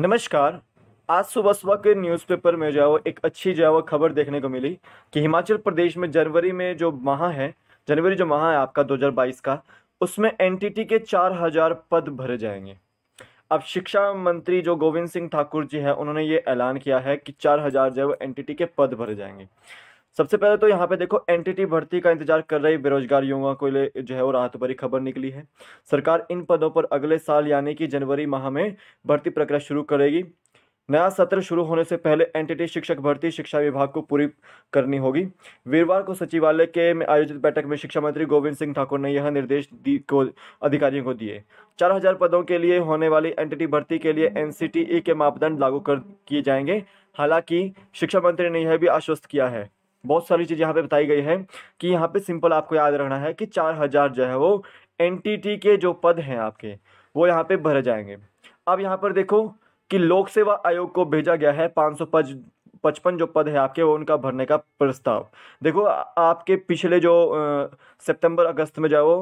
नमस्कार आज सुबह सुबह के न्यूज़पेपर में जो है वो एक अच्छी जो है वो खबर देखने को मिली कि हिमाचल प्रदेश में जनवरी में जो माह है जनवरी जो माह है आपका 2022 का उसमें एनटीटी के 4000 पद भरे जाएंगे अब शिक्षा मंत्री जो गोविंद सिंह ठाकुर जी हैं उन्होंने ये ऐलान किया है कि 4000 जो है वो एन के पद भरे जाएंगे सबसे पहले तो यहाँ पे देखो एनटीटी भर्ती का इंतजार कर रही बेरोजगार युवाओं को ले जो है वो राहत भरी खबर निकली है सरकार इन पदों पर अगले साल यानी कि जनवरी माह में भर्ती प्रक्रिया शुरू करेगी नया सत्र शुरू होने से पहले एनटीटी शिक्षक भर्ती शिक्षा विभाग को पूरी करनी होगी वीरवार को सचिवालय के में आयोजित बैठक में शिक्षा मंत्री गोविंद सिंह ठाकुर ने यह निर्देश दी को अधिकारियों को दिए 4000 पदों के लिए होने वाली एनटीटी भर्ती के लिए एनसीटीई e के मापदंड लागू कर किए जाएंगे हालांकि शिक्षा मंत्री ने यह भी आश्वस्त किया है बहुत सारी चीज़ यहाँ पे बताई गई है कि यहाँ पे सिंपल आपको याद रखना है कि चार हज़ार जो है वो एनटीटी के जो पद हैं आपके वो यहाँ पे भरे जाएंगे अब यहाँ पर देखो कि लोक सेवा आयोग को भेजा गया है पाँच सौ पचपन जो पद है आपके वो उनका भरने का प्रस्ताव देखो आपके पिछले जो सितंबर अगस्त में जाओ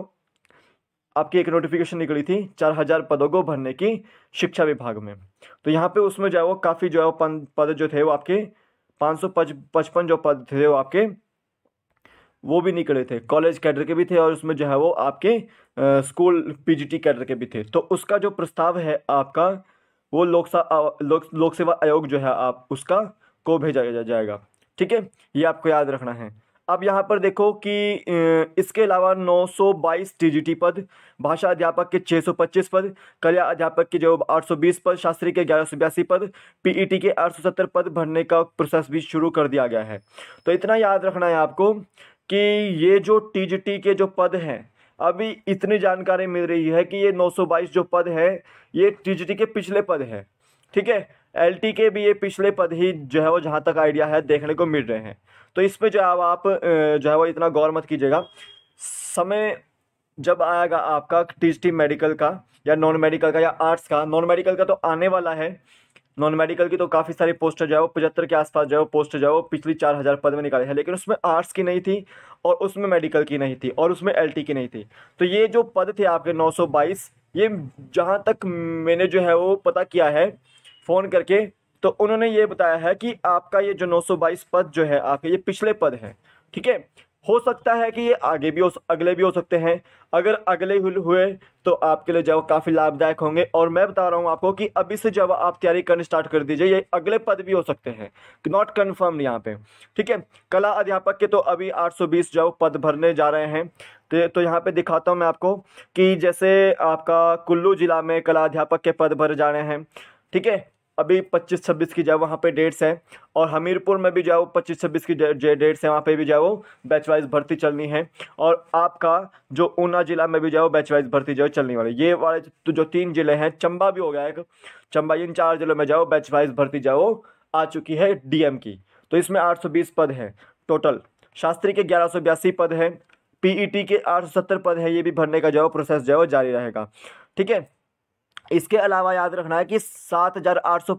आपकी एक नोटिफिकेशन निकली थी चार हज़ार पदों को भरने की शिक्षा विभाग में तो यहाँ पे उसमें जो है वो काफ़ी जो है वो पद जो थे वो आपके पाँच सौ पचपन जो पद थे वो आपके वो भी निकले थे कॉलेज कैडर के भी थे और उसमें जो है वो आपके स्कूल पीजीटी कैडर के भी थे तो उसका जो प्रस्ताव है आपका वो लोक लोक लोक सेवा आयोग जो है आप उसका को भेजा जाएगा ठीक है ये आपको याद रखना है अब यहाँ पर देखो कि इसके अलावा 922 सौ पद भाषा अध्यापक के 625 पद कला अध्यापक के जो 820 पद शास्त्री के ग्यारह पद पीईटी के 870 पद भरने का प्रोसेस भी शुरू कर दिया गया है तो इतना याद रखना है आपको कि ये जो टी के जो पद हैं अभी इतनी जानकारी मिल रही है कि ये 922 जो पद है ये टी के पिछले पद हैं ठीक है एल के भी ये पिछले पद ही जो है वो जहाँ तक आइडिया है देखने को मिल रहे हैं तो इस पर जो है आप जो है वो इतना गौर मत कीजिएगा समय जब आएगा आपका टी मेडिकल का या नॉन मेडिकल का या आर्ट्स का नॉन मेडिकल का तो आने वाला है नॉन मेडिकल की तो काफ़ी सारी पोस्ट जो है वो पचहत्तर के आसपास जो है वो पोस्ट जो है वो पिछली चार हज़ार पद में निकाले हैं लेकिन उसमें आर्ट्स की नहीं थी और उसमें मेडिकल की नहीं थी और उसमें एलटी की नहीं थी तो ये जो पद थे आपके 922 ये जहाँ तक मैंने जो है वो पता किया है फ़ोन करके तो उन्होंने ये बताया है कि आपका ये जो 922 पद जो है आपके ये पिछले पद हैं ठीक है हो सकता है कि ये आगे भी हो अगले भी हो सकते हैं अगर अगले हुए तो आपके लिए जब काफ़ी लाभदायक होंगे और मैं बता रहा हूँ आपको कि अभी से जब आप तैयारी करनी स्टार्ट कर दीजिए ये अगले पद भी हो सकते हैं नॉट कन्फर्म यहाँ पे ठीक है कला अध्यापक के तो अभी 820 सौ पद भरने जा रहे हैं तो तो यहाँ पे दिखाता हूँ मैं आपको कि जैसे आपका कुल्लू जिला में कला अध्यापक के पद भर जा रहे हैं ठीक है अभी पच्चीस छब्बीस की जाओ वहाँ पे डेट्स हैं और हमीरपुर में भी जाओ पच्चीस छब्बीस की डेट्स हैं वहाँ पे भी जाओ बैच वाइज भर्ती चलनी है और आपका जो ऊना ज़िला में भी जाओ बैच वाइज भर्ती जो चलने वाली ये वाले तो जो तीन ज़िले हैं चंबा भी हो गया एक चंबा इन चार ज़िलों में जाओ बैच वाइज भर्ती जाओ आ चुकी है डी की तो इसमें आठ पद हैं टोटल शास्त्री के ग्यारह पद हैं पी e के आठ पद हैं ये भी भरने का जाओ प्रोसेस जाओ जारी रहेगा ठीक है इसके अलावा याद रखना है कि सात हज़ार आठ सौ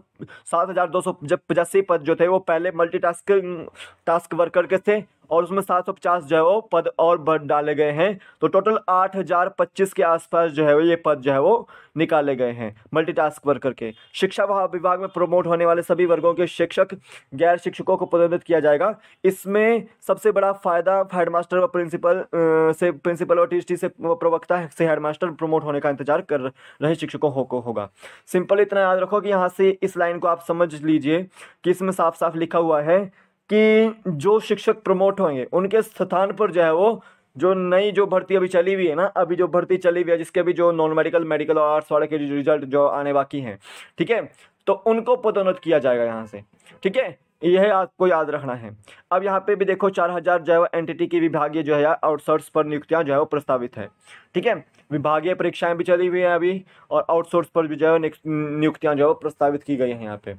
सात हज़ार दो सौ पचासी पद जो थे वो पहले मल्टीटास्किंग टास्क वर्कर के थे और उसमें 750 जो है वो पद और बढ़ डाले गए हैं तो टोटल 8025 के आसपास जो है वो ये पद जो है वो निकाले गए हैं मल्टीटास्क वर्कर के शिक्षा विभाग में प्रमोट होने वाले सभी वर्गों के शिक्षक गैर शिक्षकों को पदोन्नत किया जाएगा इसमें सबसे बड़ा फायदा हेडमास्टर व प्रिंसिपल से प्रिंसिपल और टी से प्रवक्ता से हेडमास्टर प्रमोट होने का इंतजार कर रहे शिक्षकों को होगा सिंपल इतना याद रखो कि यहाँ से इस लाइन को आप समझ लीजिए कि इसमें साफ साफ लिखा हुआ है कि जो शिक्षक प्रमोट होंगे उनके स्थान पर जो है वो जो नई जो भर्ती अभी चली हुई है ना अभी जो भर्ती चली हुई है जिसके अभी जो नॉन मेडिकल मेडिकल और आर्ट्स वाले के रिजल्ट जो आने बाकी हैं ठीक है तो उनको पदोन्नत किया जाएगा यहाँ से ठीक है यह आपको याद रखना है अब यहाँ पे भी देखो चार हज़ार जो है वो एनटीटी की विभागीय जो है आउटसोर्स पर नियुक्तियाँ जो है वो प्रस्तावित है ठीक है विभागीय परीक्षाएं भी चली हुई हैं अभी और आउटसोर्स पर भी जो है नियुक्तियाँ जो है वो प्रस्तावित की गई हैं यहाँ पे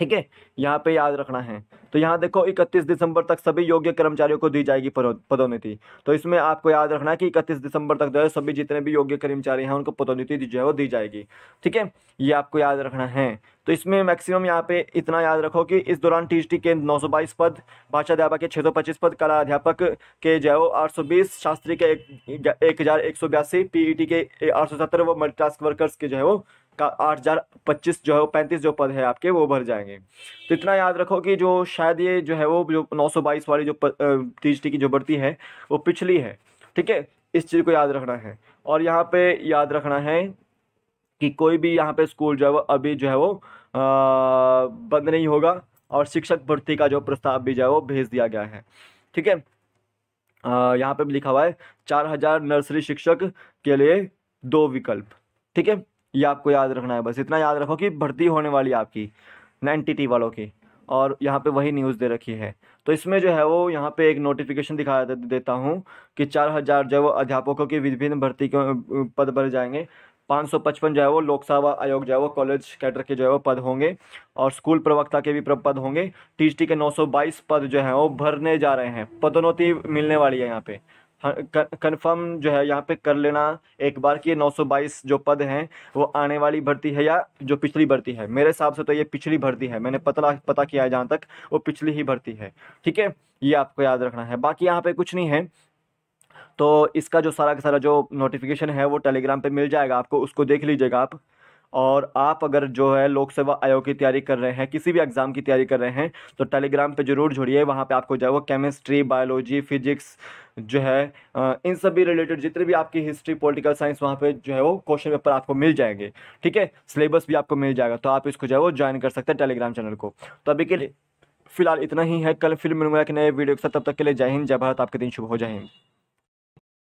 ठीक है यहाँ पे याद रखना है तो यहाँ देखो इकतीस दिसंबर तक सभी योग्य कर्मचारियों को दी जाएगी पदोन्नति तो इसमें आपको याद रखना है कि इकतीस दिसंबर तक जो है सभी जितने भी योग्य कर्मचारी हैं उनको पदोन्नति जो है वो दी जाएगी ठीक है ये आपको याद रखना है तो इसमें मैक्सिमम यहाँ पे इतना याद रखो कि इस दौरान टी के 922 पद भाषा अध्यापक के 625 पद कला अध्यापक के जो है सौ बीस शास्त्री के एक हज़ार एक सौ बयासी पीई के आठ सौ सत्तर व मल्टी वर्कर्स के जो है वो का आठ हज़ार पच्चीस जो है वो पैंतीस जो पद है आपके वो भर जाएंगे तो इतना याद रखो कि जो शायद ये जो है वो जो नौ सौ बाईस वाली जो टी की जो भर्ती है वो पिछली है ठीक है इस चीज़ को याद रखना है और यहाँ पे याद रखना है कि कोई भी यहाँ पे स्कूल जो है वो अभी जो है वो बंद नहीं होगा और शिक्षक भर्ती का जो प्रस्ताव भी जो है वो भेज दिया गया है ठीक है यहाँ पे भी लिखा हुआ है चार हज़ार नर्सरी शिक्षक के लिए दो विकल्प ठीक है ये आपको याद रखना है बस इतना याद रखो कि भर्ती होने वाली आपकी नाइन्टी वालों की और यहाँ पे वही न्यूज़ दे रखी है तो इसमें जो है वो यहाँ पे एक नोटिफिकेशन दिखा देता हूँ कि चार हज़ार जो अध्यापकों की विभिन्न भर्ती के पद भर जाएंगे पाँच सौ पचपन जो है वो लोकसभा आयोग जो है वो कॉलेज कैडर के जो है वो पद होंगे और स्कूल प्रवक्ता के भी पद होंगे टी के नौ सौ बाईस पद जो है वो भरने जा रहे हैं पदोन्नति मिलने वाली है यहाँ पे हाँ, कन्फर्म जो है यहाँ पे कर लेना एक बार कि ये 922 जो पद हैं वो आने वाली भर्ती है या जो पिछली भर्ती है मेरे हिसाब से तो ये पिछली भर्ती है मैंने पता पता किया है जहाँ तक वो पिछली ही भर्ती है ठीक है ये आपको याद रखना है बाकी यहाँ पे कुछ नहीं है तो इसका जो सारा का सारा जो नोटिफिकेशन है वो टेलीग्राम पर मिल जाएगा आपको उसको देख लीजिएगा आप और आप अगर जो है लोक सेवा आयोग की तैयारी कर रहे हैं किसी भी एग्ज़ाम की तैयारी कर रहे हैं तो टेलीग्राम पे ज़रूर जुड़िए वहाँ पे आपको जो है वो केमिस्ट्री बायोलॉजी फिजिक्स जो है इन सभी रिलेटेड जितने भी आपकी हिस्ट्री पॉलिटिकल साइंस वहाँ पे जो है वो क्वेश्चन पेपर आपको मिल जाएंगे ठीक है सिलेबस भी आपको मिल जाएगा तो आप इसको जो है वो ज्वाइन कर सकते हैं टेलीग्राम चैनल को तो अभी के लिए फिलहाल इतना ही है कल फिर मिलूंगा कि नए वीडियो के साथ तब तक के लिए जय हिंद जय भारत आपके दिन शुभ हो जय हिंद